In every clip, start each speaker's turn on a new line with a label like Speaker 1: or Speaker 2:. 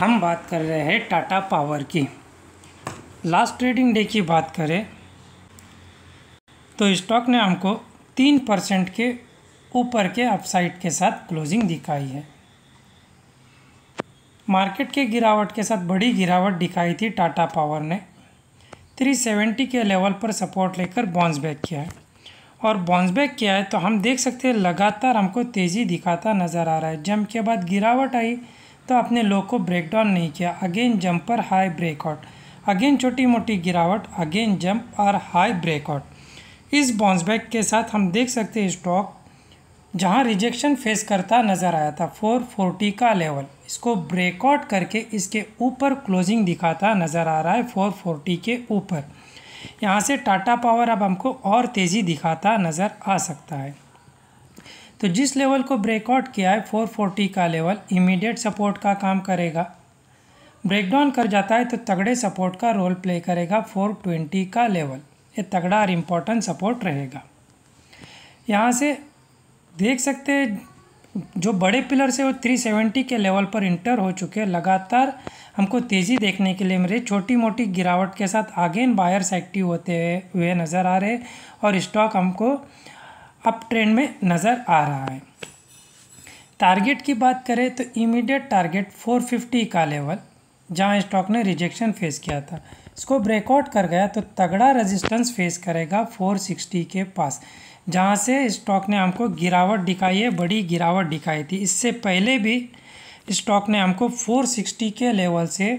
Speaker 1: हम बात कर रहे हैं टाटा पावर की लास्ट ट्रेडिंग डे की बात करें तो स्टॉक ने हमको तीन परसेंट के ऊपर के अपसाइड के साथ क्लोजिंग दिखाई है मार्केट के गिरावट के साथ बड़ी गिरावट दिखाई थी टाटा पावर ने 370 के लेवल पर सपोर्ट लेकर बाउंस बैक किया है और बाउंस बैक किया है तो हम देख सकते हैं लगातार हमको तेज़ी दिखाता नज़र आ रहा है जम के बाद गिरावट आई तो आपने लो को ब्रेक डाउन नहीं किया अगेन जंप पर हाई ब्रेकआउट अगेन छोटी मोटी गिरावट अगेन जंप और हाई ब्रेकआउट इस बाउंस बैक के साथ हम देख सकते हैं स्टॉक जहां रिजेक्शन फेस करता नज़र आया था 440 का लेवल इसको ब्रेकआउट करके इसके ऊपर क्लोजिंग दिखाता नज़र आ रहा है 440 के ऊपर यहाँ से टाटा पावर अब हमको और तेज़ी दिखाता नज़र आ सकता है तो जिस लेवल को ब्रेकआउट किया है 440 का लेवल इमीडिएट सपोर्ट का काम करेगा ब्रेकडाउन कर जाता है तो तगड़े सपोर्ट का रोल प्ले करेगा 420 का लेवल ये तगड़ा और इम्पोर्टेंट सपोर्ट रहेगा यहाँ से देख सकते हैं जो बड़े पिलर से वो 370 के लेवल पर इंटर हो चुके हैं लगातार हमको तेज़ी देखने के लिए मेरे छोटी मोटी गिरावट के साथ अगेन बायर्स एक्टिव होते हुए नज़र आ रहे और स्टॉक हमको अप ट्रेंड में नज़र आ रहा है टारगेट की बात करें तो इमीडिएट टारगेट 450 का लेवल जहां स्टॉक ने रिजेक्शन फेस किया था इसको ब्रेकआउट कर गया तो तगड़ा रेजिस्टेंस फेस करेगा 460 के पास जहां से स्टॉक ने हमको गिरावट दिखाई है बड़ी गिरावट दिखाई थी इससे पहले भी स्टॉक ने हमको 460 के लेवल से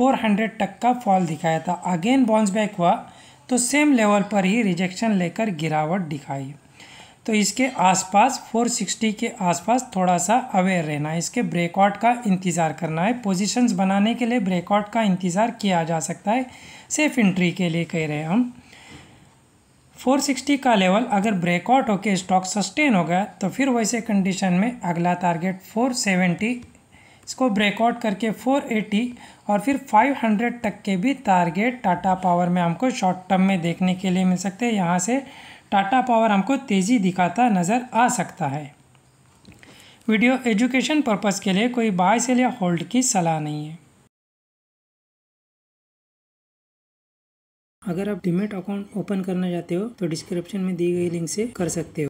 Speaker 1: 400 तक का फॉल दिखाया था अगेन बाउंस बैक हुआ तो सेम लेवल पर ही रिजेक्शन लेकर गिरावट दिखाई तो इसके आसपास 460 के आसपास थोड़ा सा अवेयर रहना है इसके ब्रेकआउट का इंतज़ार करना है पोजीशंस बनाने के लिए ब्रेकआउट का इंतज़ार किया जा सकता है सेफ इंट्री के लिए कह रहे हैं हम 460 का लेवल अगर ब्रेकआउट होकर स्टॉक सस्टेन हो गया तो फिर वैसे कंडीशन में अगला टारगेट 470 इसको ब्रेकआउट करके 480 और फिर 500 तक के भी टारगेट टाटा पावर में हमको शॉर्ट टर्म में देखने के लिए मिल सकते हैं यहाँ से टाटा पावर हमको तेज़ी दिखाता नज़र आ सकता है वीडियो एजुकेशन पर्पज़ के लिए कोई बाय सेल या होल्ड की सलाह नहीं है अगर आप डिमेट अकाउंट ओपन करना चाहते हो तो डिस्क्रिप्शन में दी गई लिंक से कर सकते हो